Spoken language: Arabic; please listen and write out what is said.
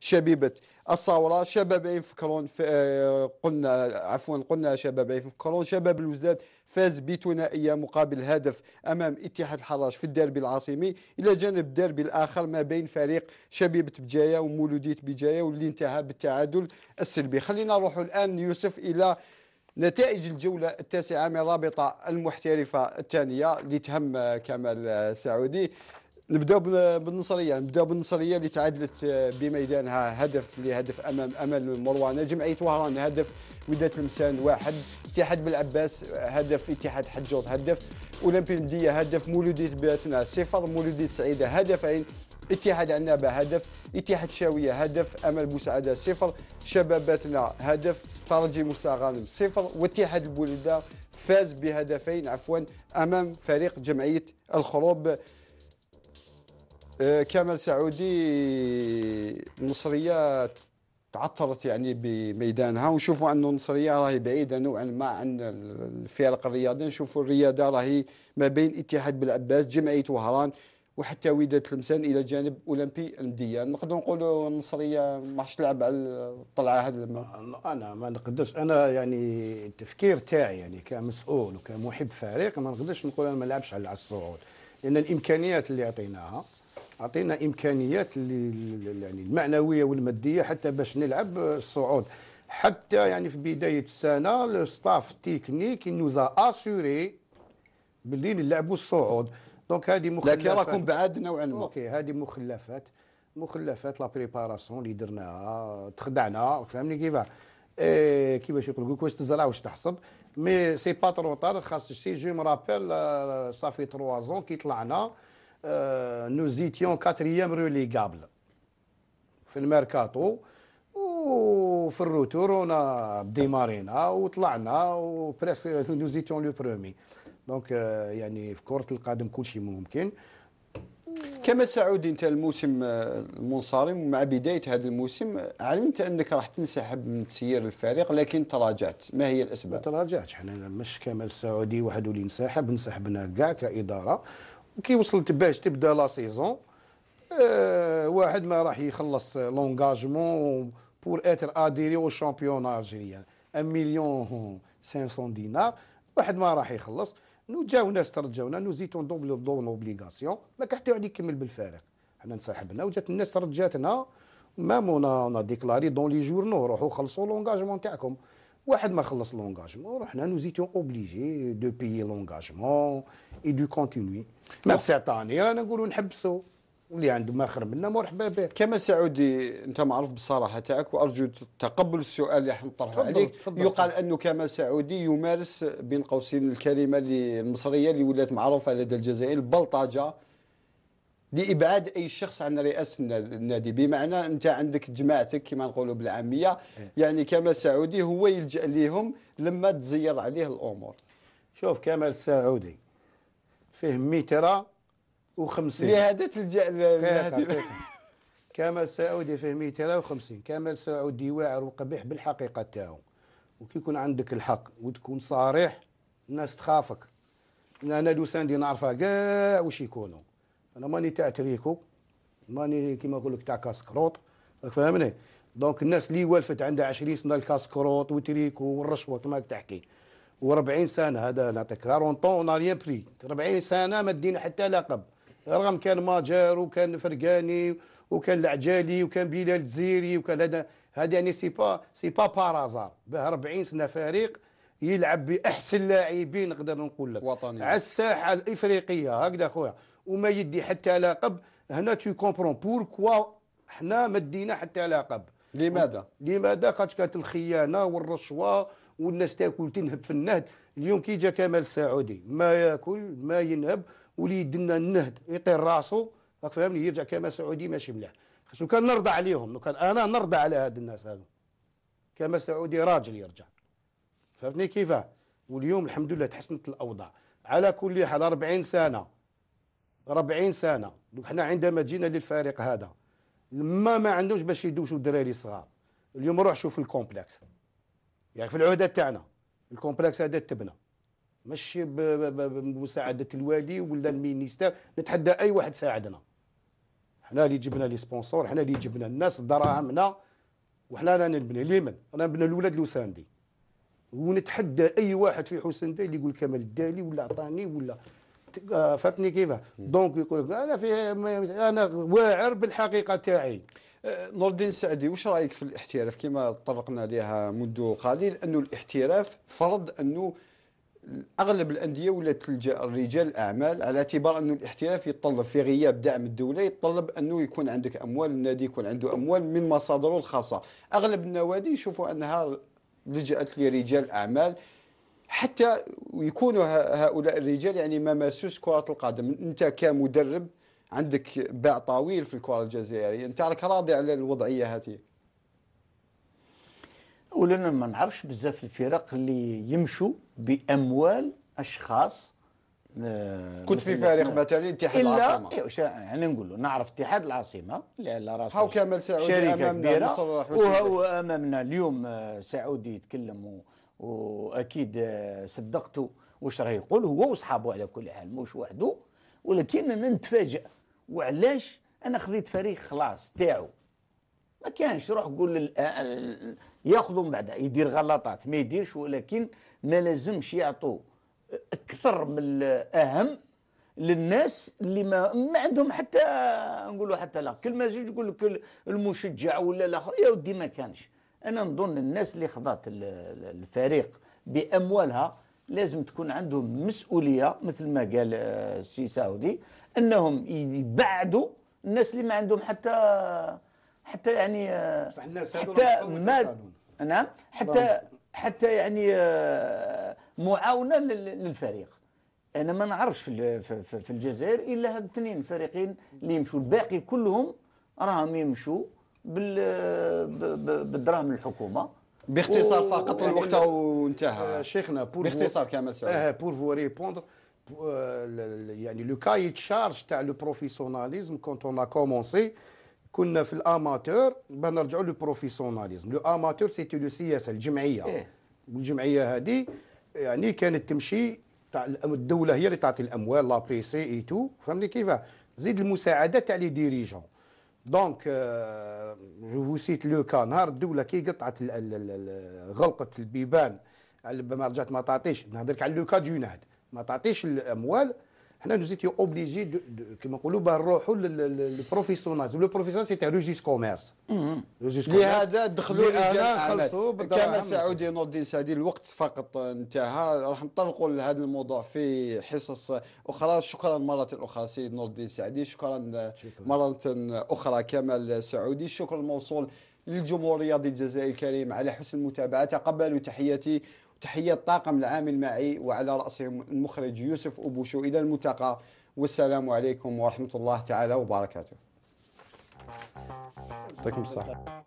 شبيبه الصوره شباب عين فكرون آه، قلنا عفوا قلنا شباب عين فكرون شباب الوزداد فاز بثنائيه مقابل هدف امام اتحاد الحراج في الديربي العاصمي الى جانب الديربي الاخر ما بين فريق شبيبه بجايه ومولوديه بجايه واللي انتهى بالتعادل السلبي خلينا نروحوا الان يوسف الى نتائج الجولة التاسعة من رابطة المحترفة الثانية اللي تهم آه، كمال آه، سعودي نبداو بالنصريه نبداو بالنصريه اللي تعادلت آه، بميدانها هدف لهدف امام امل مروانه جمعيه وهران هدف وداد المسان واحد اتحاد بالعباس هدف اتحاد حجوط هدف اولمبي المديه هدف مولوديه بيتنا صفر مولوديه سعيده هدفين اتحاد عنابه هدف اتحاد شاويه هدف امل بوسعاده صفر شباباتنا هدف ترجي مصطفى غانم صفر واتحاد البوليده فاز بهدفين عفوا امام فريق جمعيه الخروب آه، كمال سعودي النصريه تعثرت يعني بميدانها ونشوفوا أن النصرية راهي بعيدة نوعا ما عن الفرق الرياضية نشوفوا الرياضة راهي ما بين اتحاد بالعباس جمعية وهران وحتى وداد تلمسان الى جانب اولمبي المديه نقدر نقولوا النصريه ما حش تلعب على الطلعه هذا آه، انا ما نقدرش انا يعني التفكير تاعي يعني كمسؤول وكمحب فريق ما نقدرش نقول انا ما نلعبش على الصعود لان الامكانيات اللي عطيناها اعطينا امكانيات يعني المعنويه والماديه حتى باش نلعب الصعود حتى يعني في بدايه السنه الستاف التكنيك نوزا اسوري باللي نلعبوا الصعود دونك هذه مخلفات لكن راكم بعاد نوعا ما اوكي هذه مخلفات مخلفات لا بريباراسيون اللي درناها تخدعنا فهمني كيفاه إيه كيفاش يقول لك واش تزرع واش تحصد مي سي با ترو طار خاص سي جو مرابيل صافي 3 زون كي طلعنا Euh, nous étions quatrième relégable في الميركاتو وفي الروتور ونا ديمارينا وطلعنا وبريس نو زيتيون لو برومي دونك يعني في كره القدم كل شيء ممكن كما سعود انت الموسم آه، المنصرم مع بدايه هذا الموسم علمت انك راح تنسحب من تسيير الفريق لكن تراجعت ما هي الاسباب؟ ما تراجعتش حنا مش كمال السعودي وحده اللي انسحب انسحبنا كاع كاداره كي وصلت باش تبدا لا سيزون آه، واحد ما راح يخلص لونغاجمون بور اتر اديري او شامبيون الجيريان 1 مليون 500 دينار واحد ما راح يخلص نو جاو ناس ترجاونا نو زيتون دوبل دون اوبليغاسيون لك حتى واحد يكمل بالفارق حنا انسحبنا وجات الناس ترجاتنا مام اون ديكلاري دون لي جورنو روحوا خلصوا لونغاجمون تاعكم واحد ما خلص لونجاجمون رحنا نو زيتيون اوبليجي دو بيي لونجاجمون اي دو كونتينوي ما سيتاني رانا نقولوا نحبسوا واللي عنده ما خرب منا مرحبا به كما سعودي انت معروف بالصراحه تاعك وارجو تقبل السؤال اللي راح نطرحه عليك فضل يقال انه كمال سعودي يمارس بين قوسين الكلمه اللي المصريه اللي ولات معروفه لدى الجزائر البلطجه لابعاد اي شخص عن رئاسه النادي بمعنى انت عندك جماعتك كما نقولوا بالعاميه إيه. يعني كمال سعودي هو يلجا ليهم لما تزير عليه الامور شوف كمال سعودي فيه ميترا وخمسين لهذا تلجا كمال سعودي فيه ميترا وخمسين كمال سعودي واعر وقبيح بالحقيقه تاعو وكي يكون عندك الحق وتكون صريح الناس تخافك انا دوساندي نعرفها كاع واش يكونوا انا ماني تاع تريكو ماني كيما نقول لك تاع كاسكروط فهمني دونك الناس اللي والفت عندها 20 سنه الكاسكروط وتريكو والرشوه كما تحكي و40 سنه هذا نعطيك 40 طون اون ريان بري 40 سنه ما دينا حتى لقب رغم كان ماجر وكان فرقاني وكان العجالي وكان بلال تزيري وكان هذا هذا يعني سي با سي با بارازار به 40 سنه فريق يلعب باحسن لاعبين نقدر نقول لك وطني على الساحه الافريقيه هكذا خويا وما يدي حتى لقب هنا تو كومبرون بوركوا حنا ما دينا حتى لقب لماذا؟ لماذا خاطش كانت الخيانه والرشوه والناس تاكل تنهب في النهد اليوم كي جا كمال السعودي ما ياكل ما ينهب ولي يدنا النهد يطير راسو راك فهمني يرجع كمال سعودي ماشي ملاح خاصو كان نرضى عليهم كان انا نرضى على هاد الناس هادو كمال سعودي راجل يرجع فهمتني كيفاه واليوم الحمد لله تحسنت الاوضاع على كل حال 40 سنه 40 سنه دوك حنا عندما جينا للفريق هذا ما ما عندهمش باش يدوشوا الدراري الصغار اليوم روح شوف الكومبلكس يعني في العهده تاعنا الكومبلكس هذا تبنى ماشي بمساعده الوالي ولا المينيستير نتحدى اي واحد ساعدنا حنا اللي جبنا لي سبونسور حنا اللي جبنا الناس دراهمنا وحنا رانا نبني ليمن رانا نبني الولاد لوساندي ونتحدى اي واحد في حسن داي اللي يقول كمال الدالي ولا عطاني ولا فهمتني كيف دونك يقول لك انا في انا واعر بالحقيقه تاعي أه، نور الدين السعدي واش رايك في الاحتراف كما تطرقنا لها منذ قليل انه الاحتراف فرض انه اغلب الانديه ولا تلجا رجال الاعمال على اعتبار انه الاحتراف يتطلب في غياب دعم الدوله يتطلب انه يكون عندك اموال النادي يكون عنده اموال من مصادره الخاصه اغلب النوادي يشوفوا انها لجات لرجال اعمال حتى يكونوا هؤلاء الرجال يعني ما مارسوش كره القدم انت كمدرب عندك باع طويل في الكره الجزائريه يعني انت راك راضي على الوضعيه هذه اولا ما نعرفش بزاف الفرق اللي يمشوا باموال اشخاص آه، كنت في فريق مثلا اتحاد العاصمه الا إيه، يعني نقول له نعرف اتحاد العاصمه اللي على راسه هاو كامل سعودي شركه كبيره وهو امامنا اليوم آه، سعودي يتكلم واكيد آه، صدقته واش راه يقول هو وصحابه على كل حال مش وحده ولكن انا نتفاجئ وعلاش انا خذيت فريق خلاص تاعو ما كانش روح قول آه، آه، ياخذوا من بعد يدير غلطات ما يديرش ولكن ما لازمش يعطوا اكثر من الاهم للناس اللي ما, ما عندهم حتى نقولوا حتى لا كلمه زوج يقول لك المشجع ولا الاخر يا ودي ما كانش انا نظن الناس اللي خضعت الفريق باموالها لازم تكون عندهم مسؤوليه مثل ما قال آه، السي سعودي انهم يبعدوا الناس اللي ما عندهم حتى حتى يعني بصح آه، الناس حتى ما نعم حتى حتى يعني آه، معاونه للفريق انا ما نعرفش في الجزائر الا هاد الاثنين الفريقين اللي يمشوا الباقي كلهم راهم يمشوا بالدراهم الحكومه باختصار فقط والوقت وانتهى يعني آه، شيخنا باختصار كامل سعود بور فو ريبوندر يعني لو كاي تشارج تاع لو بروفيسيوناليزم كونت اون كومونسي كنا في الاماتور بان نرجعوا بروفيسيوناليزم لو اماتور سيتي لو سياسه الجمعيه إيه. الجمعيه هذه يعني كانت تمشي تاع الدوله هي اللي تعطي الاموال لا بي سي اي تو فهمني كيفاه زيد المساعده تاع لي ديريجون دونك جو فو سيت لو كا نهار الدوله كي قطعت غلقت البيبان ما رجعت ما تعطيش نهضرك على لو كا ديوناد ما تعطيش الاموال حنا نو زيتيو اوبليجي كيما نقولوا نروحوا للبروفيسيونال لو بروفيسيونال سيتي روجيس كوميرس روجيس كوميرس لهذا دخلوا لي كامل سعودي نور الدين سعدي الوقت فقط انتهى راح نطرقوا لهذا الموضوع في حصص اخرى شكرا مره اخرى سيد نور الدين سعدي شكرا, شكرا. مره اخرى كمال سعودي شكرا موصول للجمهور الرياضي الجزائري الكريم على حسن متابعته قبلوا تحياتي تحية طاقم العامل معي وعلى رأسهم المخرج يوسف أبوشو إلى الملتقى والسلام عليكم ورحمة الله تعالى وبركاته يعطيكم الصحة